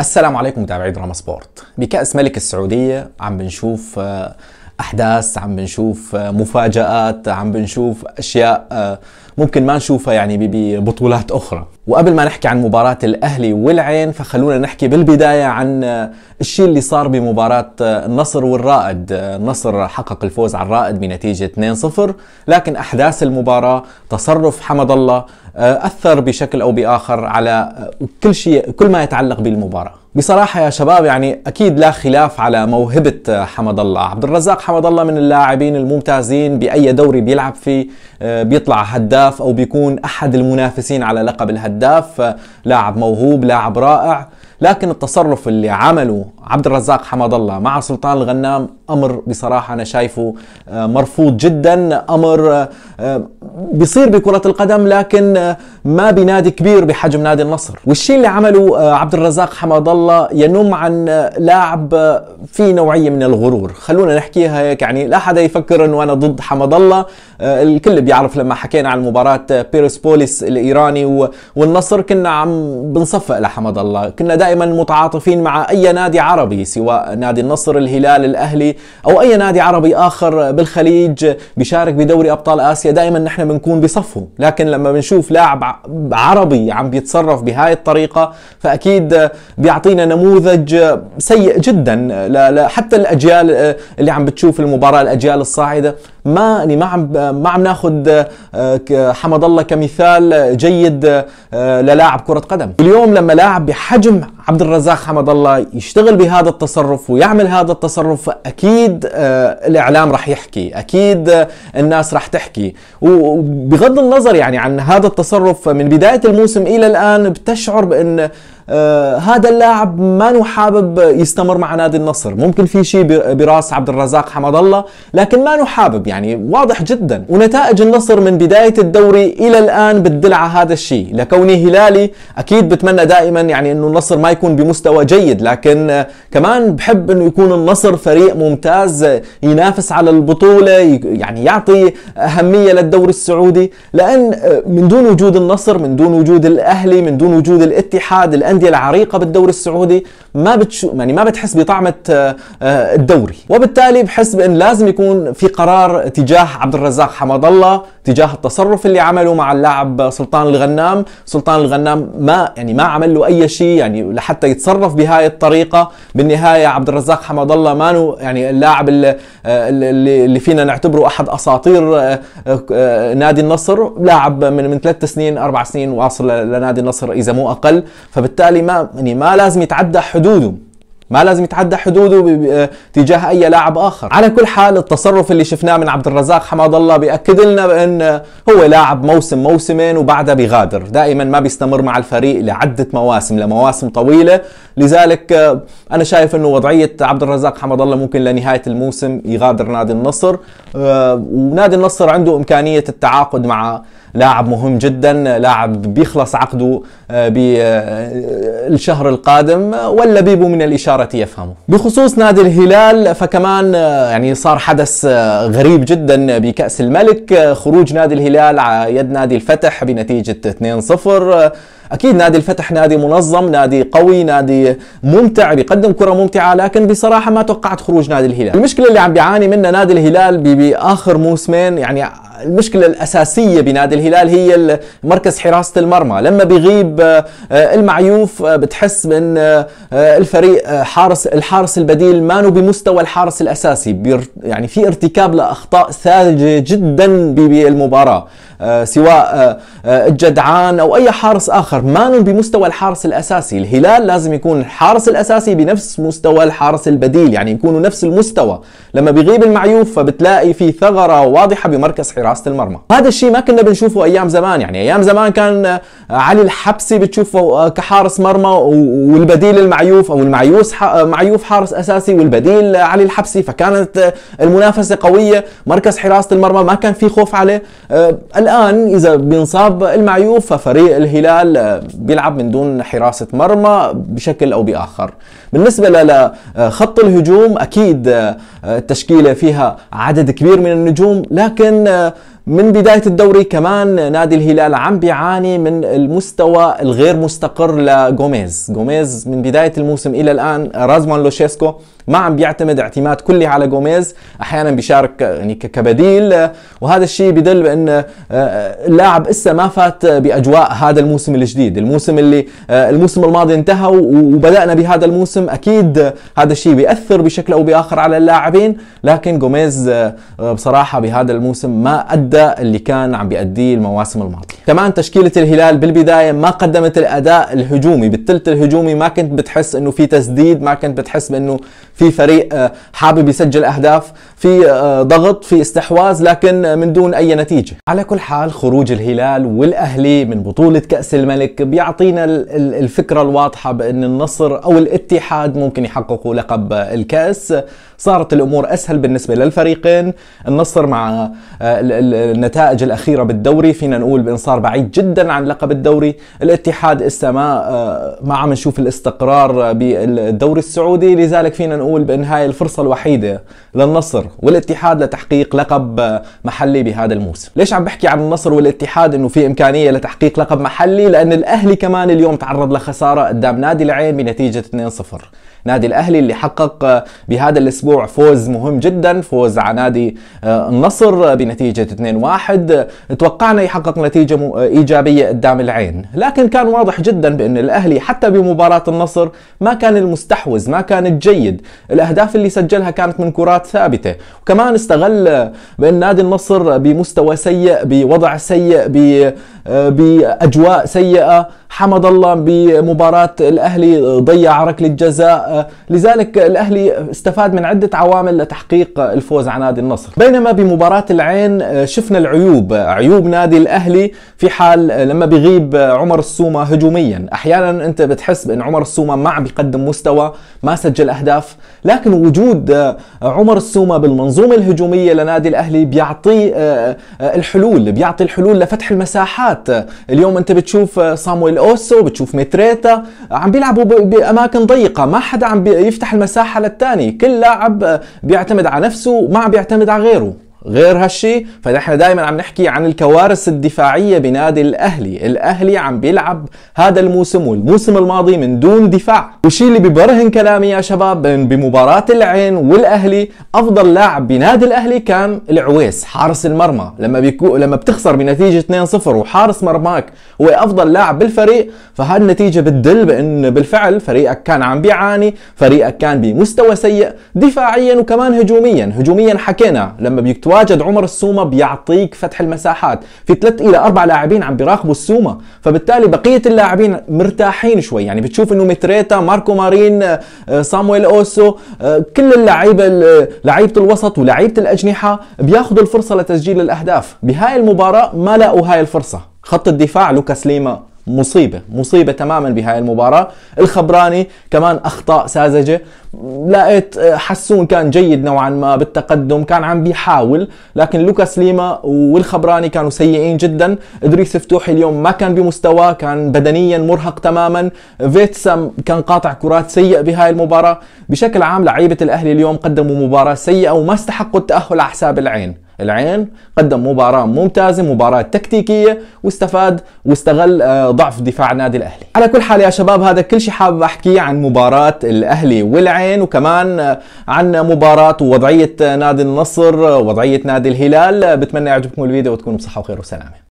السلام عليكم متابعي دراما سبورت بكأس ملك السعودية عم بنشوف آه، احداث عم بنشوف آه، مفاجات عم بنشوف اشياء آه، ممكن ما نشوفها يعني ببطولات اخرى وقبل ما نحكي عن مباراة الاهلي والعين فخلونا نحكي بالبداية عن آه، الشيء اللي صار بمباراة النصر والرائد النصر حقق الفوز على الرائد بنتيجة 2-0 لكن احداث المباراة تصرف حمد الله اثر بشكل او باخر على كل شيء كل ما يتعلق بالمباراه بصراحة يا شباب يعني أكيد لا خلاف على موهبة حمد الله عبد الرزاق حمد الله من اللاعبين الممتازين بأي دوري بيلعب فيه آه، بيطلع هداف أو بيكون أحد المنافسين على لقب الهداف آه، لاعب موهوب لاعب رائع لكن التصرف اللي عمله عبد الرزاق حمد الله مع سلطان الغنام امر بصراحه انا شايفه آه، مرفوض جدا امر آه، بيصير بكره القدم لكن آه، ما بنادي كبير بحجم نادي النصر والشيء اللي عمله عبد الرزاق حمد الله ينم عن لاعب في نوعيه من الغرور خلونا نحكيها هيك يعني لا حدا يفكر انه انا ضد حمد الله الكل بيعرف لما حكينا عن مباراه بوليس الايراني والنصر كنا عم بنصفق لحمد الله كنا دائما متعاطفين مع اي نادي عارف عربي سواء نادي النصر الهلال الأهلي أو أي نادي عربي آخر بالخليج بيشارك بدوري أبطال آسيا دائما نحن بنكون بصفه لكن لما بنشوف لاعب عربي عم بيتصرف بهاي الطريقة فأكيد بيعطينا نموذج سيء جدا حتى الأجيال اللي عم بتشوف المباراة الأجيال الصاعدة ما يعني ما عم ما عم ناخذ آه، حمد الله كمثال جيد آه، للاعب كرة قدم اليوم لما لاعب بحجم عبد الرزاق حمد الله يشتغل بهذا التصرف ويعمل هذا التصرف اكيد آه، الاعلام راح يحكي اكيد آه، الناس راح تحكي وبغض النظر يعني عن هذا التصرف من بدايه الموسم الى الان بتشعر بان آه هذا اللاعب ما حابب يستمر مع نادي النصر ممكن في شيء براس عبد الرزاق حمد الله لكن ما حابب يعني واضح جدا ونتائج النصر من بداية الدوري إلى الآن بتدل على هذا الشيء لكوني هلالي أكيد بتمنى دائما يعني أنه النصر ما يكون بمستوى جيد لكن آه، كمان بحب أنه يكون النصر فريق ممتاز ينافس على البطولة يعني يعطي أهمية للدوري السعودي لأن آه، من دون وجود النصر من دون وجود الأهلي من دون وجود الاتحاد الأندية الانديه العريقه بالدوري السعودي ما بتش يعني ما بتحس بطعمه آه، الدوري وبالتالي بحس بان لازم يكون في قرار تجاه عبد الرزاق حمد الله تجاه التصرف اللي عمله مع اللاعب سلطان الغنام سلطان الغنام ما يعني ما عمل له اي شيء يعني لحتى يتصرف بهاي الطريقه بالنهايه عبد الرزاق حمد الله مانو يعني اللاعب آه، اللي, اللي فينا نعتبره احد اساطير آه، نادي النصر لاعب من من ثلاث سنين اربع سنين واصل لنادي النصر اذا مو اقل فبالتالي وبالتالي ما يعني ما لازم يتعدى حدوده ما لازم يتعدى حدوده آه، تجاه اي لاعب اخر على كل حال التصرف اللي شفناه من عبد الرزاق حماد الله بياكد لنا بان هو لاعب موسم موسمين وبعدها بيغادر دائما ما بيستمر مع الفريق لعده مواسم لمواسم طويله لذلك آه، انا شايف انه وضعيه عبد الرزاق حماد الله ممكن لنهايه الموسم يغادر نادي النصر آه، ونادي النصر عنده امكانيه التعاقد مع لاعب مهم جدا لاعب بيخلص عقده آه، بالشهر آه، القادم ولا بيبو من الإشارة يفهمه بخصوص نادي الهلال فكمان آه، يعني صار حدث غريب جدا بكأس الملك خروج نادي الهلال على يد نادي الفتح بنتيجة 2-0 اكيد نادي الفتح نادي منظم نادي قوي نادي ممتع بيقدم كره ممتعه لكن بصراحه ما توقعت خروج نادي الهلال المشكله اللي عم بيعاني منها نادي الهلال باخر موسمين يعني المشكلة الأساسية بنادي الهلال هي مركز حراسة المرمى لما بيغيب آه، المعيوف آه، بتحس من آه، الفريق حارس الحارس البديل ما بمستوى الحارس الأساسي يعني في ارتكاب لأخطاء ساذجة جدا بالمباراة سواء الجدعان أو أي حارس آخر ما بمستوى الحارس الأساسي الهلال لازم يكون الحارس الأساسي بنفس مستوى الحارس البديل يعني يكونوا نفس المستوى لما بيغيب المعيوف فبتلاقي في ثغرة واضحة بمركز حراسة حراسه المرمى هذا الشيء ما كنا بنشوفه ايام زمان يعني ايام زمان كان علي الحبسي بتشوفه آه، كحارس مرمى والبديل المعيوف او المعيوس آه، معيوف حارس اساسي والبديل علي الحبسي فكانت آه، المنافسه قويه مركز حراسه المرمى ما كان في خوف عليه الان اذا بينصاب المعيوف ففريق الهلال بيلعب من دون حراسه مرمى بشكل او باخر بالنسبه لخط الهجوم اكيد التشكيله فيها عدد كبير من النجوم لكن من بداية الدوري كمان نادي الهلال عم بيعاني من المستوى الغير مستقر لجوميز جوميز من بداية الموسم إلى الآن رازمان لوشيسكو ما عم بيعتمد اعتماد كلي على جوميز احيانا بيشارك يعني كبديل وهذا الشيء بدل بان آه، آه، اللاعب اسا ما فات باجواء هذا الموسم الجديد الموسم اللي آه، الموسم الماضي انتهى وبدانا بهذا الموسم اكيد هذا الشيء بياثر بشكل او باخر على اللاعبين لكن جوميز بصراحه بهذا الموسم ما ادى اللي كان عم بيأديه المواسم الماضيه كمان تشكيله الهلال بالبدايه ما قدمت الاداء الهجومي بالثلث الهجومي ما كنت بتحس انه في تسديد ما كنت بتحس بانه في فريق آه، حابب يسجل اهداف في آه، ضغط في استحواذ لكن آه، من دون اي نتيجه على كل حال خروج الهلال والاهلي من بطوله كاس الملك بيعطينا الفكره الواضحه بان النصر او الاتحاد ممكن يحققوا لقب الكاس صارت الامور اسهل بالنسبه للفريقين النصر مع النتائج الاخيره بالدوري فينا نقول بان صار بعيد جدا عن لقب الدوري الاتحاد استماء ما عم نشوف الاستقرار بالدوري السعودي لذلك فينا نقول نقول بأن هاي الفرصة الوحيدة للنصر والاتحاد لتحقيق لقب محلي بهذا الموسم ليش عم بحكي عن النصر والاتحاد انه في امكانية لتحقيق لقب محلي لان الاهلي كمان اليوم تعرض لخسارة قدام نادي العين بنتيجة 2-0 نادي الاهلي اللي حقق بهذا الاسبوع فوز مهم جدا فوز على نادي آه، النصر بنتيجه 2-1 توقعنا يحقق نتيجه آه، ايجابيه قدام العين لكن كان واضح جدا بان الاهلي حتى بمباراه النصر ما كان المستحوذ ما كان الجيد الاهداف اللي سجلها كانت من كرات ثابته وكمان استغل بان نادي النصر بمستوى سيء بوضع سيء آه، باجواء سيئه حمد الله بمباراة الأهلي ضيع ركلة جزاء لذلك الأهلي استفاد من عدة عوامل لتحقيق الفوز على نادي النصر بينما بمباراة العين شفنا العيوب عيوب نادي الأهلي في حال لما بيغيب عمر السومة هجوميا أحيانا أنت بتحس بأن عمر السومة ما عم بيقدم مستوى ما سجل أهداف لكن وجود عمر السومة بالمنظومة الهجومية لنادي الأهلي بيعطي آه، آه، الحلول بيعطي الحلول لفتح المساحات اليوم أنت بتشوف آه، صامويل الاوسو بتشوف متريتا عم بيلعبوا باماكن ضيقه ما حدا عم يفتح المساحه للثاني كل لاعب بيعتمد على نفسه ما عم بيعتمد على غيره غير هالشي فنحن دائما عم نحكي عن الكوارث الدفاعية بنادي الأهلي الأهلي عم بيلعب هذا الموسم والموسم الماضي من دون دفاع وشي اللي ببرهن كلامي يا شباب بمباراة العين والأهلي أفضل لاعب بنادي الأهلي كان العويس حارس المرمى لما بيكو لما بتخسر بنتيجة 2-0 وحارس مرماك هو أفضل لاعب بالفريق فهالنتيجة بتدل بأن بالفعل فريقك كان عم بيعاني فريقك كان بمستوى سيء دفاعيا وكمان هجوميا هجوميا حكينا لما بيكتوى تواجد عمر السومه بيعطيك فتح المساحات في ثلاث الى اربع لاعبين عم بيراقبوا السومه فبالتالي بقيه اللاعبين مرتاحين شوي يعني بتشوف انه متريتا ماركو مارين صامويل آه، اوسو آه، كل اللعيبه لعيبه الوسط ولعيبه الاجنحه بياخذوا الفرصه لتسجيل الاهداف بهاي المباراه ما لقوا هاي الفرصه خط الدفاع لوكاس ليما مصيبة مصيبة تماما بهاي المباراة الخبراني كمان أخطاء ساذجة لقيت آه، حسون كان جيد نوعا ما بالتقدم كان عم بيحاول لكن لوكاس ليما والخبراني كانوا سيئين جدا ادريس فتوحي اليوم ما كان بمستواه كان بدنيا مرهق تماما فيتسا كان قاطع كرات سيء بهاي المباراة بشكل عام لعيبة الاهلي اليوم قدموا مباراة سيئة وما استحقوا التأهل على حساب العين العين قدم مباراة ممتازة مباراة تكتيكية واستفاد واستغل آه، ضعف دفاع نادي الأهلي على كل حال يا شباب هذا كل شيء حابب أحكيه عن مباراة الأهلي والعين العين وكمان عن مباراة ووضعية نادي النصر ووضعية نادي الهلال بتمنى يعجبكم الفيديو وتكونوا بصحة وخير وسلامة